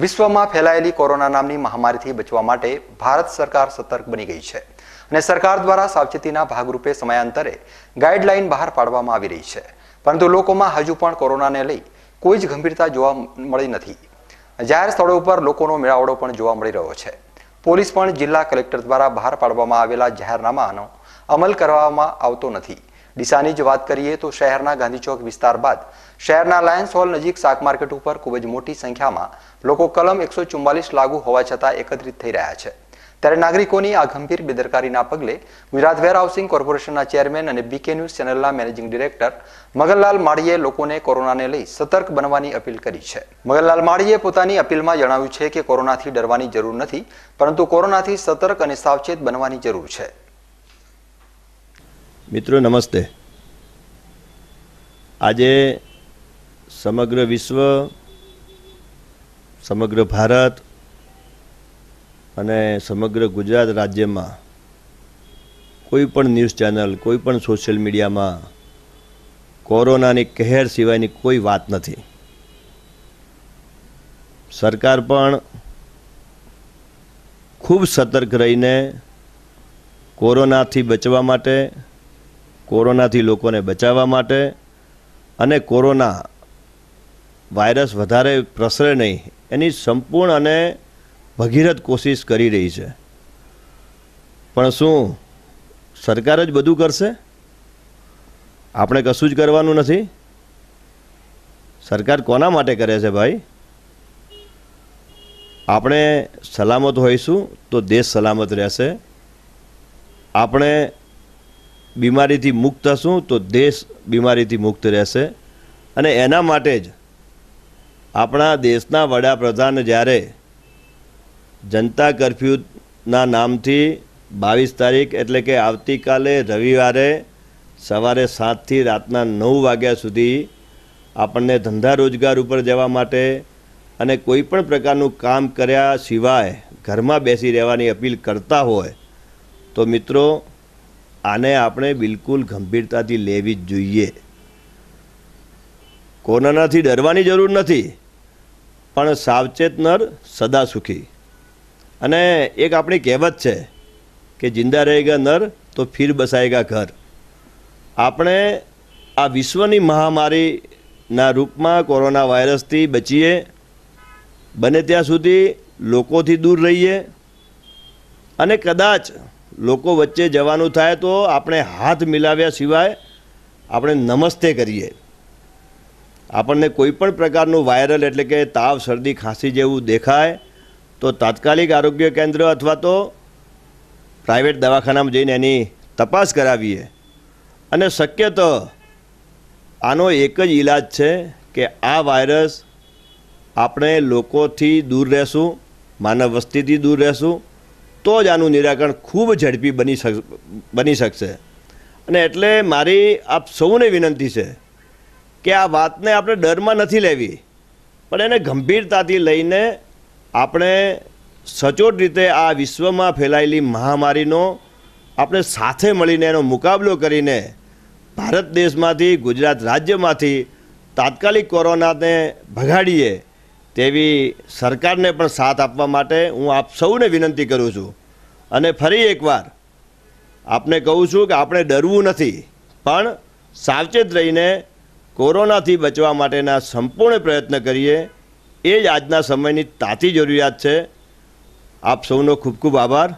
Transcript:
વિશ્વમાં ફેલાયેલી કોરોના નામની મહામારીથી બચવા માટે ભારત સરકાર સતર્ક બની ગઈ છે અને સરકાર દ્વારા સાવચેતીના ભાગરૂપે સમયાંતરે ગાઈડલાઈન બહાર પાડવામાં આવી રહી છે પરંતુ લોકોમાં હજુ પણ કોરોનાને લઈ કોઈ જ ગંભીરતા જોવા મળી નથી જાહેર સ્થળો ઉપર લોકોનો મેળાવડો પણ જોવા મળી રહ્યો છે પોલીસ પણ જિલ્લા કલેક્ટર દ્વારા બહાર પાડવામાં આવેલા જાહેરનામાનો અમલ કરવામાં આવતો નથી ડીસાની જ વાત કરીએ તો શહેરના ગાંધીચોક વિસ્તાર બાદ શહેરના લાયન્સ હોલ નજીક શાક માર્કેટ ઉપર ખૂબ જ મોટી સંખ્યામાં લોકો કલમ એકસો ચુમ્માલીસ લાગુ હોવા છતાં એકત્રિત થઈ રહ્યા છે ત્યારે નાગરિકોની આ ગંભીર બેદરકારીના પગલે ગુજરાત વેર હાઉસિંગ કોર્પોરેશનના ચેરમેન અને બીકે ન્યૂઝ ચેનલના મેનેજિંગ ડિરેક્ટર મગનલાલ માળીએ લોકોને કોરોનાને લઈ સતર્ક બનવાની અપીલ કરી છે મગનલાલ માળીએ પોતાની અપીલમાં જણાવ્યું છે કે કોરોનાથી ડરવાની જરૂર નથી પરંતુ કોરોનાથી સતર્ક અને સાવચેત બનવાની જરૂર છે મિત્રો નમસ્તે આજે સમગ્ર વિશ્વ સમગ્ર ભારત અને સમગ્ર ગુજરાત રાજ્યમાં કોઈ પણ ન્યૂઝ ચેનલ કોઈ પણ સોશિયલ મીડિયામાં કોરોનાની કહેર સિવાયની કોઈ વાત નથી સરકાર પણ ખૂબ સતર્ક રહીને કોરોનાથી બચવા માટે કોરોનાથી લોકોને બચાવવા માટે અને કોરોના વાયરસ વધારે પ્રસરે નહીં એની સંપૂર્ણ અને ભગીરથ કોશિશ કરી રહી છે પણ શું સરકાર જ બધું કરશે આપણે કશું જ કરવાનું નથી સરકાર કોના માટે કરે છે ભાઈ આપણે સલામત હોઈશું તો દેશ સલામત રહેશે આપણે બીમારીથી મુક્ત હશું તો દેશ બીમારીથી મુક્ત રહેશે અને એના માટે જ આપણા દેશના વડાપ્રધાન જ્યારે જનતા કર્ફ્યુના નામથી બાવીસ તારીખ એટલે કે આવતીકાલે રવિવારે સવારે સાતથી રાતના નવ વાગ્યા સુધી આપણને ધંધા રોજગાર ઉપર જવા માટે અને કોઈ પણ પ્રકારનું કામ કર્યા સિવાય ઘરમાં બેસી રહેવાની અપીલ કરતા હોય તો મિત્રો આને આપણે બિલકુલ ગંભીરતાથી લેવી જ જોઈએ કોરોનાથી ડરવાની જરૂર નથી પણ સાવચેત નર સદા સુખી અને એક આપણી કહેવત છે કે જિંદા રહેગા નર તો ફિર બસાયેગા ઘર આપણે આ વિશ્વની મહામારીના રૂપમાં કોરોના વાયરસથી બચીએ બને ત્યાં સુધી લોકોથી દૂર રહીએ અને કદાચ લોકો વચ્ચે જવાનું થાય તો આપણે હાથ મિલાવ્યા સિવાય આપણે નમસ્તે કરીએ આપણને કોઈ પણ પ્રકારનું વાયરલ એટલે કે તાવ શરદી ખાંસી જેવું દેખાય તો તાત્કાલિક આરોગ્ય કેન્દ્ર અથવા તો પ્રાઇવેટ દવાખાનામાં જઈને એની તપાસ કરાવીએ અને શક્ય તો આનો એક જ ઈલાજ છે કે આ વાયરસ આપણે લોકોથી દૂર રહેશું માનવ વસ્તીથી દૂર રહેશું તો જ આનું નિરાકરણ ખૂબ ઝડપી બની શક બની શકશે અને એટલે મારી આપ સૌને વિનંતી છે કે આ વાતને આપણે ડરમાં નથી લેવી પણ એને ગંભીરતાથી લઈને આપણે સચોટ રીતે આ વિશ્વમાં ફેલાયેલી મહામારીનો આપણે સાથે મળીને એનો મુકાબલો કરીને ભારત દેશમાંથી ગુજરાત રાજ્યમાંથી તાત્કાલિક કોરોનાને ભગાડીએ તેવી સરકારને પણ સાથ આપવા માટે હું આપ સૌને વિનંતી કરું છું અને ફરી એકવાર આપને કહું છું કે આપણે ડરવું નથી પણ સાવચેત રહીને કોરોનાથી બચવા માટેના સંપૂર્ણ પ્રયત્ન કરીએ એ જ આજના સમયની તાતી જરૂરિયાત છે આપ સૌનો ખૂબ ખૂબ આભાર